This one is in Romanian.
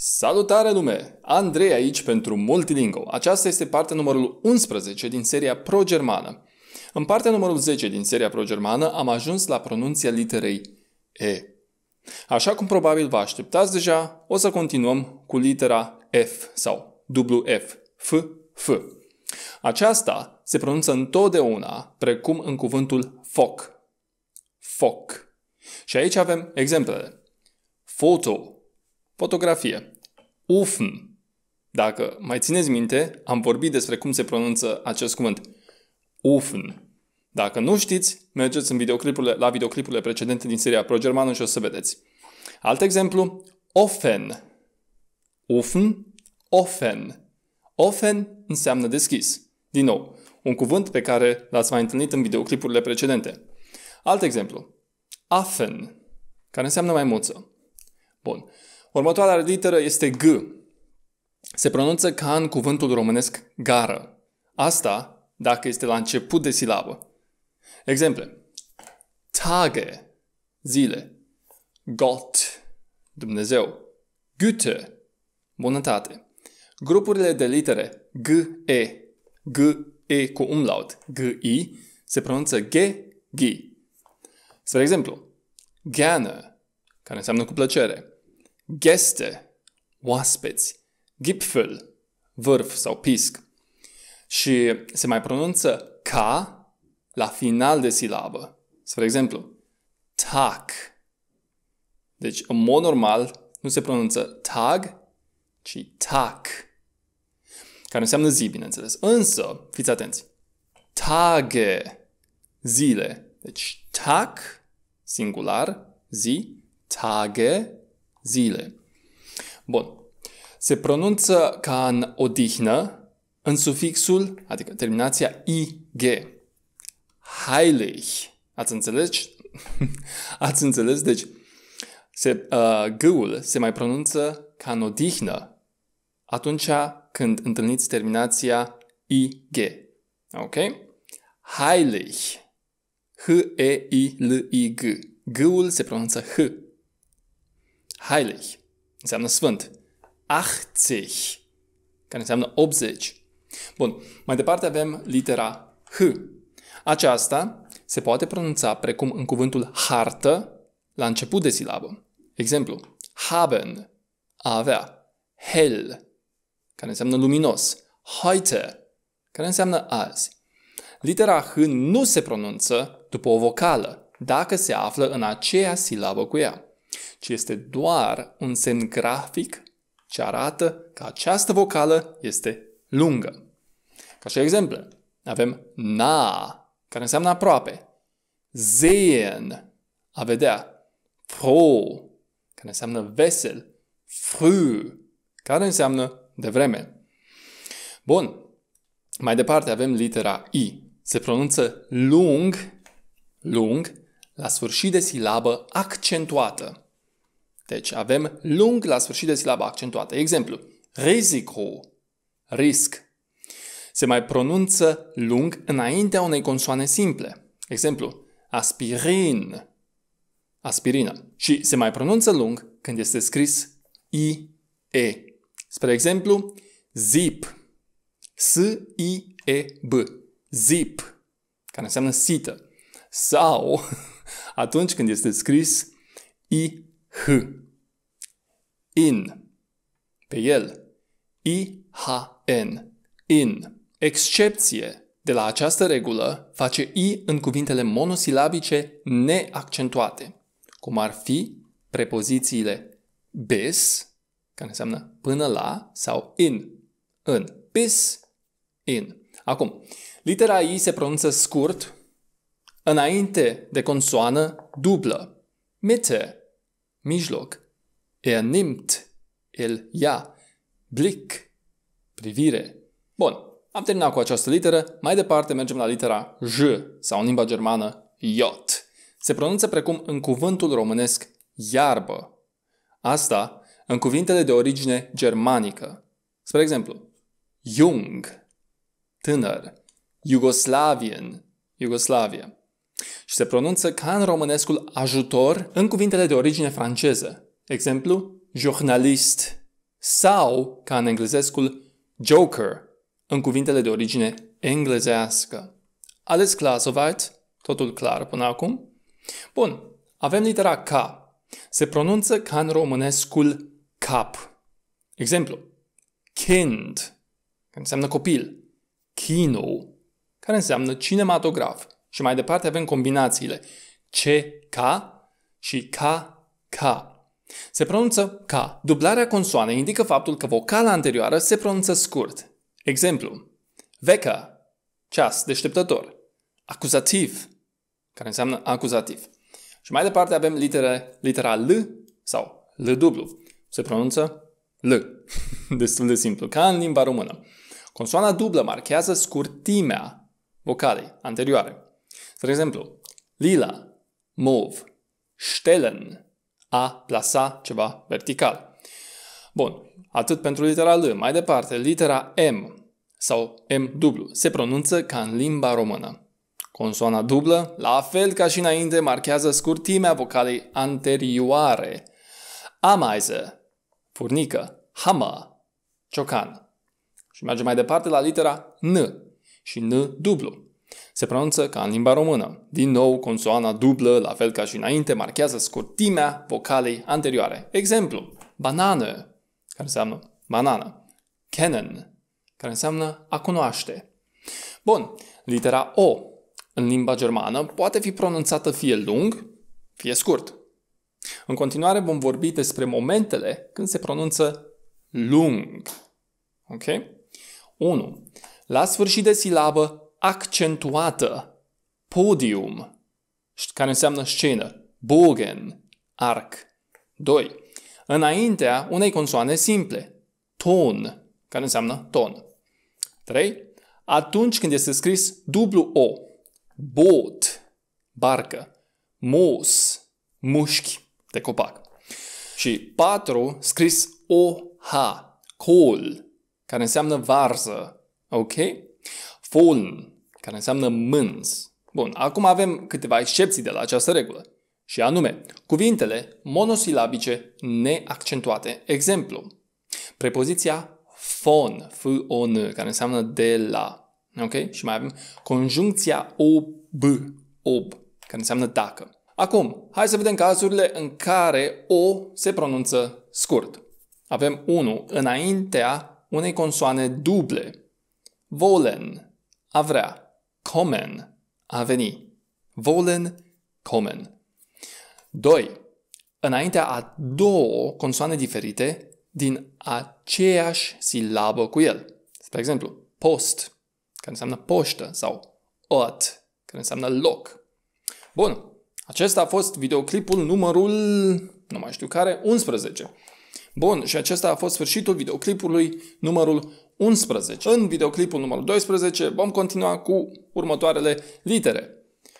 Salutare lume! Andrei aici pentru Multilingo. Aceasta este partea numărul 11 din seria pro-germană. În partea numărul 10 din seria pro-germană am ajuns la pronunția literei E. Așa cum probabil vă așteptați deja, o să continuăm cu litera F sau WF, F, F. Aceasta se pronunță întotdeauna precum în cuvântul foc. Foc. Și aici avem exemplele. Foto, Fotografie. Ufn. Dacă mai țineți minte, am vorbit despre cum se pronunță acest cuvânt. Ufn. Dacă nu știți, mergeți în videoclipurile, la videoclipurile precedente din seria Pro și o să vedeți. Alt exemplu, ofen. Ufn, ofen. Ofen înseamnă deschis. Din nou, un cuvânt pe care l-ați mai întâlnit în videoclipurile precedente. Alt exemplu, afen, care înseamnă mai maimuță. Bun. Următoarea literă este G. Se pronunță ca în cuvântul românesc gară. Asta dacă este la început de silabă. Exemple. Tage, zile. Gott, Dumnezeu. Güte, bunătate. Grupurile de litere G, E, G, E cu umlaut, G, I, se pronunță G, G. Spre exemplu, gerne, care înseamnă cu plăcere. Gäste, oaspeți, gipfel, vârf sau pisc. Și se mai pronunță ca la final de silabă. Spre exemplu, tag. Deci, în mod normal, nu se pronunță tag, ci tac. Care înseamnă zi, bineînțeles. Însă, fiți atenți, tage, zile. Deci, tac, singular, zi, tage, zile. Bun. Se pronunță ca în odihnă în sufixul, adică terminația ig. Heilig. Ați înțeles? Ați înțeles? Deci, se, uh, g-ul se mai pronunță ca în odihnă atunci când întâlniți terminația ig. Ok? Heilig. H-E-I-L-I-G. G-ul se pronunță H heilig. Înseamnă sfânt. 80, care înseamnă 80. Bun, mai departe avem litera H. Aceasta se poate pronunța precum în cuvântul hartă la început de silabă. Exemplu, haben, a avea, hell, care înseamnă luminos, heute, care înseamnă azi. Litera H nu se pronunță după o vocală, dacă se află în aceea silabă cu ea ci este doar un semn grafic ce arată că această vocală este lungă. Ca și exemple, avem na, care înseamnă aproape, zen a vedea, fro, care înseamnă vesel, fru care înseamnă de vreme. Bun, mai departe avem litera I. Se pronunță lung, lung, la sfârșit de silabă accentuată. Deci avem lung la sfârșit de silaba accentuată. Exemplu, risico, risc. Se mai pronunță lung înaintea unei consoane simple. Exemplu, aspirin, aspirină. Și se mai pronunță lung când este scris I-E. Spre exemplu, zip, S-I-E-B, zip, care înseamnă sită. Sau atunci când este scris i H. In. Pe el. I-H-N. In. Excepție de la această regulă face I în cuvintele monosilabice neaccentuate, cum ar fi prepozițiile bis, care înseamnă până la, sau in, în, bis, in. Acum, litera I se pronunță scurt înainte de consoană dublă, mitte, mijloc. Er nimmt, el ia, blick, privire. Bun, am terminat cu această literă, mai departe mergem la litera J sau în limba germană J. Se pronunță precum în cuvântul românesc iarbă. Asta în cuvintele de origine germanică. Spre exemplu, Jung, tânăr, Iugoslavien, Iugoslavia și se pronunță ca în românescul ajutor în cuvintele de origine franceză. Exemplu, jurnalist sau ca în englezescul joker în cuvintele de origine englezească. Ales clar soweit? Totul clar până acum? Bun, avem litera K. Se pronunță ca în românescul cap. Exemplu, kind, care înseamnă copil, kino, care înseamnă cinematograf, și mai departe avem combinațiile CK și KK. Se pronunță K. Dublarea consoanei indică faptul că vocala anterioară se pronunță scurt. Exemplu. Veca, ceas, deșteptător. Acuzativ, care înseamnă acuzativ. Și mai departe avem litera litera L sau L dublu. Se pronunță L. Destul de simplu, ca în limba română. Consoana dublă marchează scurtimea vocalei anterioare. Spre exemplu, lila, mauve, stellen, a plasa ceva vertical. Bun, atât pentru litera L. Mai departe, litera M sau M dublu se pronunță ca în limba română. Consoana dublă, la fel ca și înainte, marchează scurtimea vocalei anterioare. Amaise, furnică, hamă, ciocan. Și mergem mai departe la litera N și N dublu. Se pronunță ca în limba română. Din nou, consoana dublă, la fel ca și înainte, marchează scurtimea vocalei anterioare. Exemplu, banană, care înseamnă banană. Canon, care înseamnă a cunoaște. Bun, litera O în limba germană poate fi pronunțată fie lung, fie scurt. În continuare vom vorbi despre momentele când se pronunță lung. Ok? 1. La sfârșit de silabă accentuată, podium, care înseamnă scenă, bogen, arc. 2. Înaintea unei consoane simple, ton, care înseamnă ton. 3. Atunci când este scris dublu O, boat, barcă, mos, mușchi de copac. Și 4. Scris OH, col, care înseamnă varză. Ok? fun, care înseamnă mâns. Bun, acum avem câteva excepții de la această regulă. Și anume, cuvintele monosilabice neaccentuate. Exemplu, prepoziția fon, f o -n, care înseamnă de la. Ok? Și mai avem conjuncția ob, ob, care înseamnă dacă. Acum, hai să vedem cazurile în care o se pronunță scurt. Avem 1 înaintea unei consoane duble. Volen, a vrea. Kommen, a veni. Wollen, kommen. 2. Înaintea a două consoane diferite din aceeași silabă cu el. Spre exemplu, post, care înseamnă poștă, sau ot, care înseamnă loc. Bun, acesta a fost videoclipul numărul, nu mai știu care, 11. Bun, și acesta a fost sfârșitul videoclipului numărul 11. În videoclipul numărul 12 vom continua cu următoarele litere.